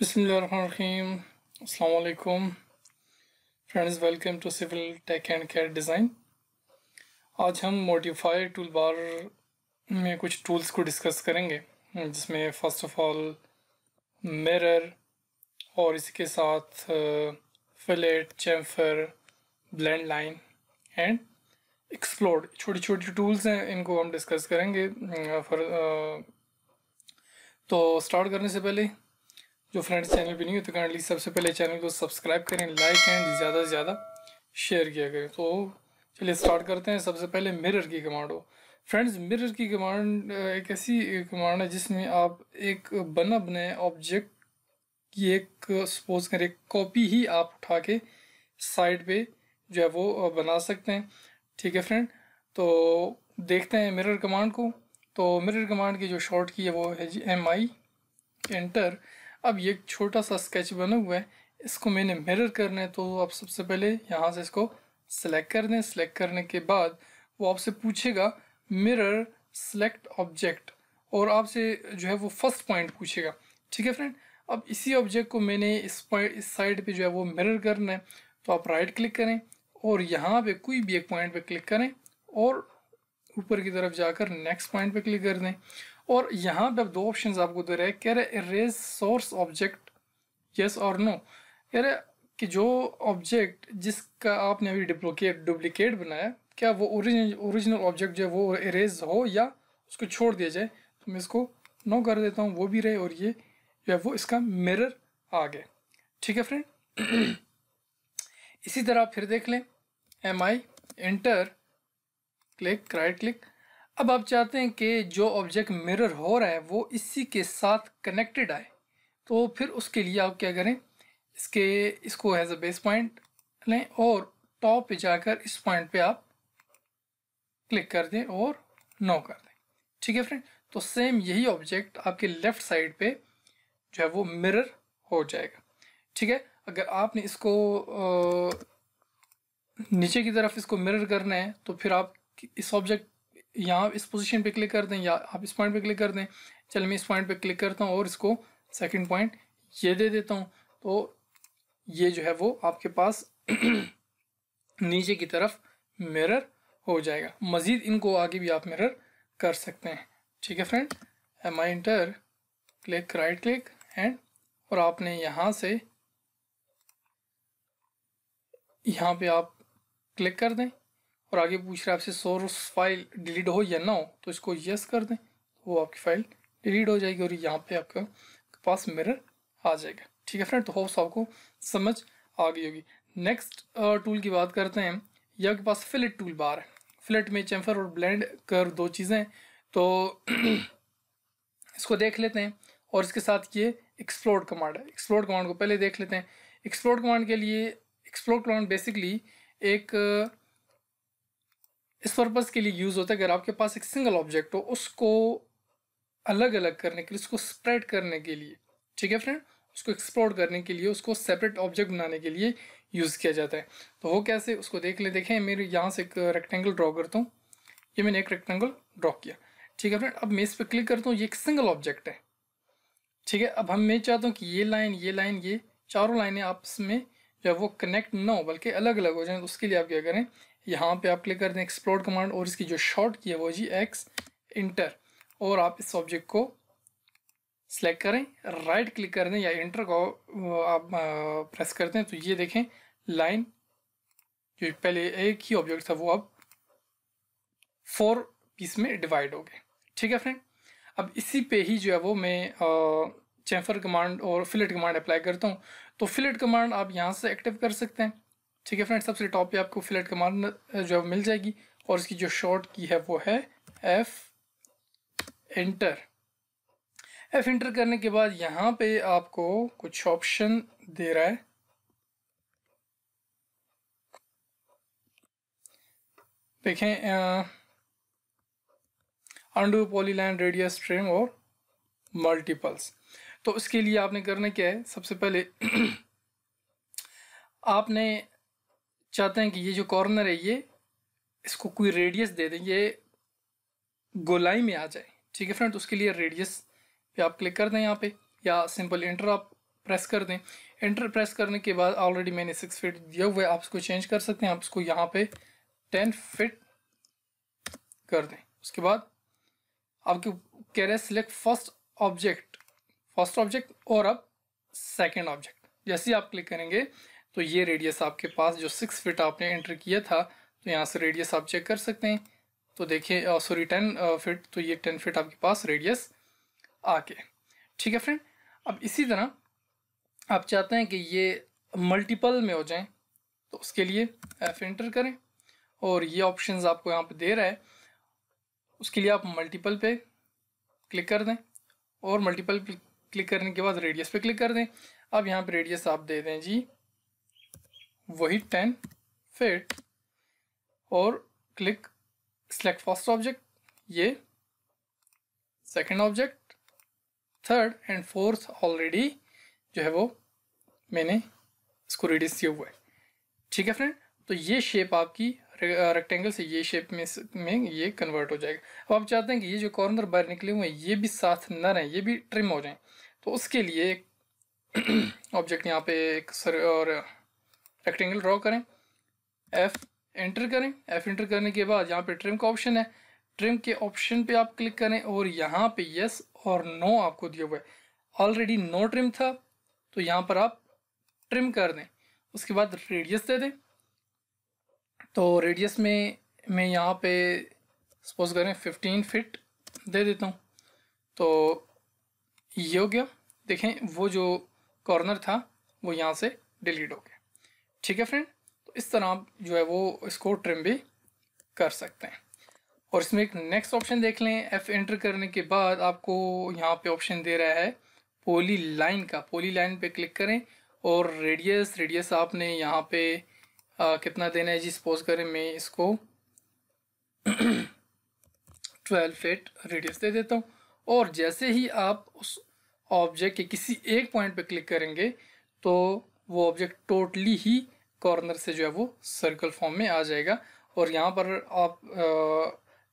Bismillahirrahmanirrahim. Assalamu alaikum. Welcome to civil Civil and and design आज हम modify tool bar में कुछ tools को डिस्कस करेंगे जिसमें फर्स्ट ऑफ ऑल मिरर और इसके साथ fillet chamfer blend line and explode छोटी छोटी टूल्स हैं इनको हम डिस्कस करेंगे फर, तो स्टार्ट करने से पहले जो फ्रेंड्स चैनल पे नहीं होते तो काइंडली सबसे पहले चैनल को सब्सक्राइब करें लाइक एंड ज़्यादा से ज़्यादा शेयर किया करें तो चलिए स्टार्ट करते हैं सबसे पहले मिरर की कमांड हो फ्रेंड्स मिरर की कमांड एक ऐसी कमांड है जिसमें आप एक बना बने ऑब्जेक्ट की एक सपोज करें कॉपी ही आप उठा के साइड पे जो है वो बना सकते हैं ठीक है फ्रेंड तो देखते हैं मिरर कमांड को तो मिरर कमांड की जो शॉर्ट की है वो है जी एम आई एंटर अब ये छोटा सा स्केच बना हुआ है इसको मैंने मिरर करना है तो आप सबसे पहले यहाँ से इसको सेलेक्ट कर दें सेलेक्ट करने के बाद वो आपसे पूछेगा मिरर सेलेक्ट ऑब्जेक्ट और आपसे जो है वो फर्स्ट पॉइंट पूछेगा ठीक है फ्रेंड अब इसी ऑब्जेक्ट को मैंने इस पॉइंट इस साइड पे जो है वो मिरर करना है तो आप राइट क्लिक करें और यहाँ पे कोई भी एक पॉइंट पे क्लिक करें और ऊपर की तरफ जाकर नेक्स्ट पॉइंट पे क्लिक कर दें और यहाँ पे अब दो ऑप्शन आपको दे रहे हैं कह रहे इरेज सोर्स ऑब्जेक्ट यस और नो कह रहे कि जो ऑब्जेक्ट जिसका आपने अभी डुप्लिकेट डुप्लिकेट बनाया क्या वो ओरिजिनल ओरिजिनल ऑब्जेक्ट जो है वो इरेज हो या उसको छोड़ दिया जाए तो मैं इसको नो कर देता हूँ वो भी रहे और ये जो वो इसका मिरर आ गया ठीक है फ्रेंड इसी तरह आप फिर देख लें M I enter click right click अब आप चाहते हैं कि जो ऑब्जेक्ट मिरर हो रहा है वो इसी के साथ कनेक्टेड आए तो फिर उसके लिए आप क्या करें इसके इसको एज अ बेस पॉइंट लें और टॉप पे जाकर इस पॉइंट पे आप क्लिक कर दें और नो कर दें ठीक है फ्रेंड तो सेम यही ऑब्जेक्ट आपके लेफ़्ट साइड पे जो है वो मिरर हो जाएगा ठीक है अगर आपने इसको नीचे की तरफ इसको मिरर करना है तो फिर आप इस ऑब्जेक्ट यहाँ इस पोजीशन पे क्लिक कर दें या आप इस पॉइंट पे क्लिक कर दें चल मैं इस पॉइंट पे क्लिक करता हूँ और इसको सेकंड पॉइंट ये दे देता हूँ तो ये जो है वो आपके पास नीचे की तरफ मिरर हो जाएगा मज़ीद इनको आगे भी आप मिरर कर सकते हैं ठीक है friend M I enter click right click and और आपने यहाँ से यहाँ पे आप क्लिक कर दें और आगे पूछ रहा है आपसे सोर्स फाइल डिलीट हो या ना हो तो इसको यस कर दें तो वो आपकी फाइल डिलीट हो जाएगी और यहाँ पे आपका पास मिरर आ जाएगा ठीक है फ्रेंड तो होप्स आपको समझ आ गई होगी नेक्स्ट टूल uh, की बात करते हैं यह आपके पास फिलेट टूल बार है फिलेट में चैम्फर और ब्लेंड कर दो चीज़ें तो इसको देख लेते हैं और इसके साथ ये एक्सप्लोर्ड कमांड है एक्सप्लोर्ड कमांड को पहले देख लेते हैं एक्सप्लोर्ड कमांड के लिए एक्सप्लोर्ड कमांड बेसिकली एक uh, इस पर्पज़ के लिए यूज़ होता है अगर आपके पास एक सिंगल ऑब्जेक्ट हो उसको अलग अलग करने के लिए उसको स्प्रेड करने के लिए ठीक है फ्रेंड उसको एक्सप्लोर करने के लिए उसको सेपरेट ऑब्जेक्ट बनाने के लिए यूज़ किया जाता है तो वो कैसे उसको देख ले देखें मेरे यहाँ से एक रेक्टेंगल ड्रॉ करता हूँ ये मैंने एक रेक्टेंगल ड्रॉ किया ठीक है फ्रेंड अब मैं इस पर क्लिक करता हूँ ये एक सिंगल ऑब्जेक्ट है ठीक है अब हम मैं चाहता हूँ कि ये लाइन ये लाइन ये चारों लाइनें आपस में जो वो कनेक्ट ना हो बल्कि अलग अलग हो जाए तो उसके लिए आप क्या करें यहाँ पे आप क्लिक कर दें एक्सप्लोर कमांड और इसकी जो शॉर्ट की है वो जी एक्स इंटर और आप इस ऑब्जेक्ट को सेलेक्ट करें राइट क्लिक कर दें या इंटर को आप प्रेस कर दें तो ये देखें लाइन जो पहले एक ही ऑब्जेक्ट था वो अब फोर पीस में डिवाइड हो गए ठीक है फ्रेंड अब इसी पे ही जो है वो मैं आ, चैफर कमांड और फिलेट कमांड अप्लाई करता हूँ तो फिलेट कमांड आप यहाँ से एक्टिव कर सकते हैं ठीक है फ्रेंड सबसे टॉप पे आपको फिलेट कमांड जो है मिल जाएगी और इसकी जो शॉर्ट की है वो है एफ इंटर एफ इंटर करने के बाद यहाँ पे आपको कुछ ऑप्शन दे रहा है देखें अंडू पॉलीलाइन रेडियस ट्रेम और मल्टीपल्स तो उसके लिए आपने करना क्या है सबसे पहले आपने चाहते हैं कि ये जो कॉर्नर है ये इसको कोई रेडियस दे दें ये गोलाई में आ जाए ठीक है फ्रेंड उसके लिए रेडियस पे आप क्लिक कर दें यहाँ पे या सिंपल इंटर आप प्रेस कर दें इंटर प्रेस करने के बाद ऑलरेडी मैंने सिक्स फिट दिया हुआ है आप इसको चेंज कर सकते हैं आप इसको यहाँ पे टेन फिट कर दें उसके बाद आपके कह रहे हैं select first object first object और अब सेकेंड ऑब्जेक्ट जैसे आप क्लिक करेंगे तो ये रेडियस आपके पास जो सिक्स फिट आपने एंटर किया था तो यहाँ से रेडियस आप चेक कर सकते हैं तो देखिए सॉरी टेन फिट तो ये टेन फिट आपके पास रेडियस आके ठीक है फ्रेंड अब इसी तरह आप चाहते हैं कि ये मल्टीपल में हो जाएं तो उसके लिए एफ इंटर करें और ये ऑप्शंस आपको यहाँ पे दे रहा है उसके लिए आप मल्टीपल पे क्लिक कर दें और मल्टीपल क्लिक करने के बाद रेडियस पे क्लिक कर दें अब यहाँ पे रेडियस आप दे दें जी वही टेन फिट और क्लिक सेलेक्ट फर्स्ट ऑब्जेक्ट ये second object third and fourth already जो है वो मैंने इसको रेडियस किया हुआ है ठीक है फ्रेंड तो ये शेप आपकी रेक्टेंगल से ये शेप में में ये कन्वर्ट हो जाएगा अब आप चाहते हैं कि ये जो कॉर्नर बाहर निकले हुए हैं ये भी साथ ना रहें ये भी ट्रिम हो जाएं तो उसके लिए एक ऑब्जेक्ट यहाँ पे एक सर और रेक्टेंगल ड्रॉ करें एफ एंटर करें एफ एंटर करने के बाद यहाँ पे ट्रिम का ऑप्शन है ट्रिम के ऑप्शन पर आप क्लिक करें और यहाँ पर यस और नो आपको दिया हुआ है ऑलरेडी नो ट्रिम था तो यहाँ पर आप ट्रिम कर दें उसके बाद रेडियस दे दें तो रेडियस में मैं यहाँ पे सपोज करें फिफ्टीन फिट दे देता हूँ तो ये हो गया देखें वो जो कॉर्नर था वो यहाँ से डिलीट हो गया ठीक है फ्रेंड तो इस तरह आप जो है वो इसको ट्रिम भी कर सकते हैं और इसमें एक नेक्स्ट ऑप्शन देख लें एफ़ एंटर करने के बाद आपको यहाँ पे ऑप्शन दे रहा है पोली लाइन का पोली लाइन पे क्लिक करें और रेडियस रेडियस आपने यहाँ पे आ, हाँ, कितना देना है जी सपोज करें मैं इसको ट्वेल्व फेट रेडियस दे देता हूँ और जैसे ही आप उस ऑब्जेक्ट के किसी एक पॉइंट पे क्लिक करेंगे तो वो ऑब्जेक्ट टोटली ही कॉर्नर से जो है वो सर्कल फॉर्म में आ जाएगा और यहाँ पर आप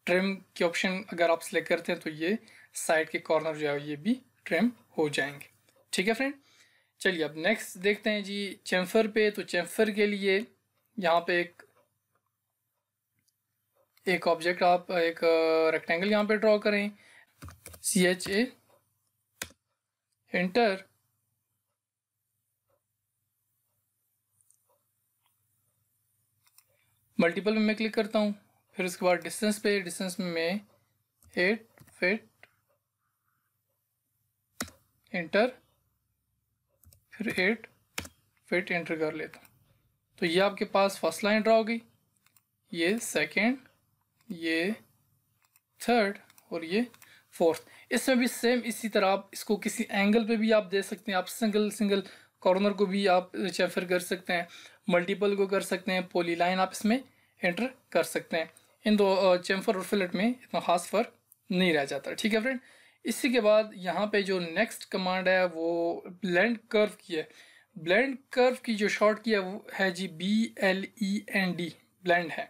ट्रिम के ऑप्शन अगर आप सेलेक्ट करते हैं तो ये साइड के कॉर्नर जो है ये भी ट्रिम हो जाएंगे ठीक है फ्रेंड चलिए अब नेक्स्ट देखते हैं जी चैम्फर पे तो चैम्फर के लिए यहाँ पे एक एक ऑब्जेक्ट आप एक रेक्टेंगल uh, यहाँ पे ड्रॉ करें C H A enter multiple में मैं क्लिक करता हूँ फिर उसके बाद डिस्टेंस पे डिस्टेंस में मैं एट फिट एंटर फिर एट फिट एंटर कर लेता हूँ तो ये आपके पास फर्स्ट लाइन ड्रा हो गई ये सेकेंड ये थर्ड और ये फोर्थ इसमें भी सेम इसी तरह आप इसको किसी एंगल पे भी आप दे सकते हैं आप सिंगल सिंगल कॉर्नर को भी आप चेफर कर सकते हैं मल्टीपल को कर सकते हैं पोली लाइन आप इसमें एंटर कर सकते हैं इन दो चैम्फर और फिलेट में इतना खास फर्क नहीं रह जाता ठीक है फ्रेंड इसी के बाद यहाँ पे जो नेक्स्ट कमांड है वो ब्लेंड कर्व की है ब्लेंड कर्व की जो शॉर्ट किया है G B L E N D blend है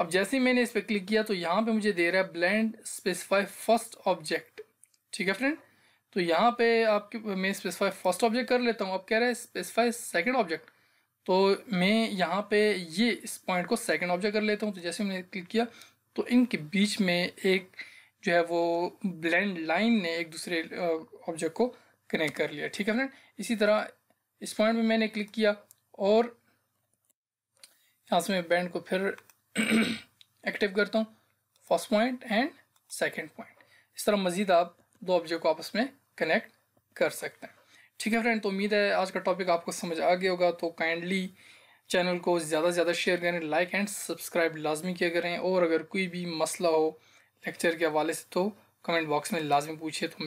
अब जैसे ही मैंने इस पर क्लिक किया तो यहाँ पे मुझे दे रहा है ब्लेंड स्पेसिफाई फर्स्ट ऑब्जेक्ट ठीक है फ्रेंड तो यहाँ पे आपके मैं स्पेसिफाई फर्स्ट ऑब्जेक्ट कर लेता हूँ अब कह रहा है स्पेसिफाई सेकेंड ऑब्जेक्ट तो मैं यहाँ पे ये इस पॉइंट को सेकेंड ऑब्जेक्ट कर लेता हूँ तो जैसे मैंने क्लिक किया तो इनके बीच में एक जो है वो ब्लेंड लाइन ने एक दूसरे ऑब्जेक्ट को कनेक्ट कर लिया ठीक है फ्रेंड इसी तरह इस पॉइंट में मैंने क्लिक किया और यहाँ से मैं बैंड को फिर एक्टिव करता हूँ first point and second point इस तरह मज़ीद आप दो ऑब्जेक्ट को आपस में कनेक्ट कर सकते हैं ठीक है फ्रेंड तो उम्मीद है आज का टॉपिक आपको समझ आ गया होगा तो काइंडली चैनल को ज़्यादा से ज़्यादा शेयर करें लाइक एंड सब्सक्राइब लाजमी किया करें और अगर कोई भी मसला हो लेक्चर के हवाले से तो कमेंट बॉक्स में लाजमी पूछिए तो